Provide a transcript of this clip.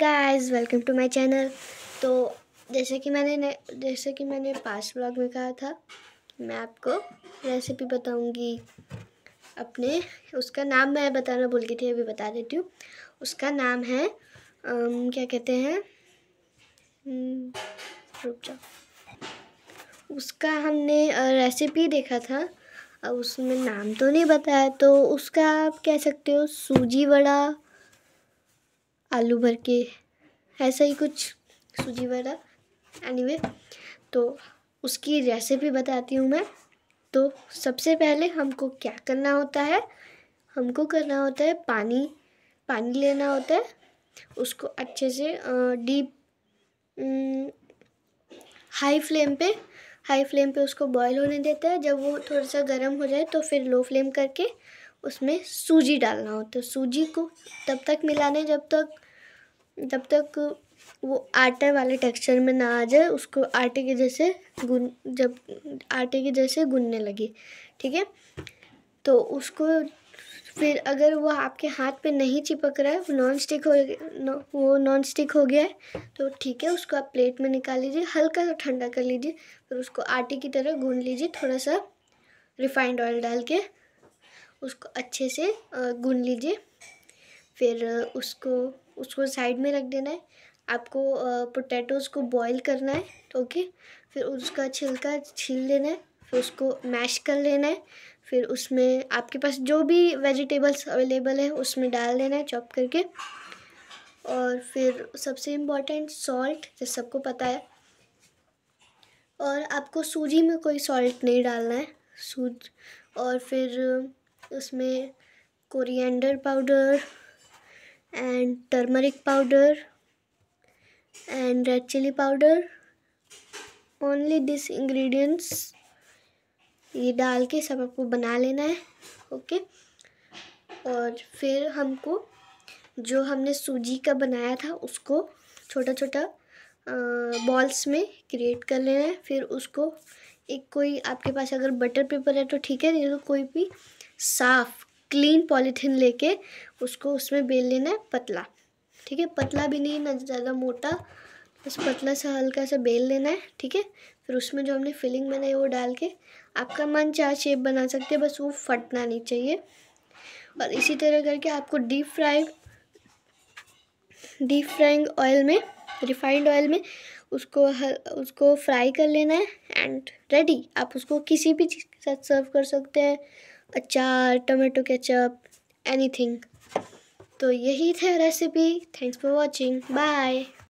guys welcome to my channel तो जैसे कि मैंने जैसे कि मैंने पास्ट ब्लॉग में कहा था मैं आपको रेसिपी बताऊंगी अपने उसका नाम मैं बताना भूल गई थी अभी बता देती हूँ उसका नाम है आम, क्या कहते हैं हम्म, रुक जाओ उसका हमने रेसिपी देखा था अब उसमें नाम तो नहीं बताया तो उसका आप कह सकते हो सूजी वड़ा आलू भर के ऐसा ही कुछ सूजी एनी एनीवे तो उसकी रेसिपी बताती हूँ मैं तो सबसे पहले हमको क्या करना होता है हमको करना होता है पानी पानी लेना होता है उसको अच्छे से डीप हाई फ्लेम पे हाई फ्लेम पे उसको बॉईल होने देता है जब वो थोड़ा सा गर्म हो जाए तो फिर लो फ्लेम करके उसमें सूजी डालना हो तो सूजी को तब तक मिलाने जब तक जब तक वो आटे वाले टेक्सचर में ना आ जाए उसको आटे के जैसे गुन जब आटे के जैसे गुनने लगी ठीक है तो उसको फिर अगर वो आपके हाथ पे नहीं चिपक रहा है वो नॉन स्टिक हो वो नॉन स्टिक हो गया है तो ठीक है उसको आप प्लेट में निकाल लीजिए हल्का सा ठंडा कर लीजिए फिर उसको आटे की तरह गून लीजिए थोड़ा सा रिफाइंड ऑयल डाल के उसको अच्छे से गून लीजिए फिर उसको उसको साइड में रख देना है आपको पोटैटोज़ को बॉईल करना है ओके फिर उसका छिलका छील लेना है फिर उसको मैश कर लेना है फिर उसमें आपके पास जो भी वेजिटेबल्स अवेलेबल है उसमें डाल देना है चॉप करके और फिर सबसे इम्पॉर्टेंट सॉल्ट जैसे सबको पता है और आपको सूजी में कोई सॉल्ट नहीं डालना है सूज और फिर उसमें coriander powder and turmeric powder and red chilli powder only this ingredients ये डाल के सब आपको बना लेना है ओके और फिर हमको जो हमने सूजी का बनाया था उसको छोटा छोटा बॉल्स में क्रिएट कर लेना है फिर उसको एक कोई आपके पास अगर बटर पेपर है तो ठीक है नहीं तो कोई भी साफ क्लीन पॉलीथीन लेके उसको उसमें बेल लेना है पतला ठीक है पतला भी नहीं ना ज़्यादा मोटा बस पतला सा हल्का सा बेल लेना है ठीक है फिर उसमें जो हमने फिलिंग बनाई वो डाल के आपका मन चार शेप बना सकते हैं बस वो फटना नहीं चाहिए और इसी तरह करके आपको deep fry deep frying oil में रिफाइंड ऑयल में उसको उसको फ्राई कर लेना है एंड रेडी आप उसको किसी भी चीज़ के साथ सर्व कर सकते हैं अचार टमाटो केचप एनीथिंग तो यही थे recipe thanks for watching bye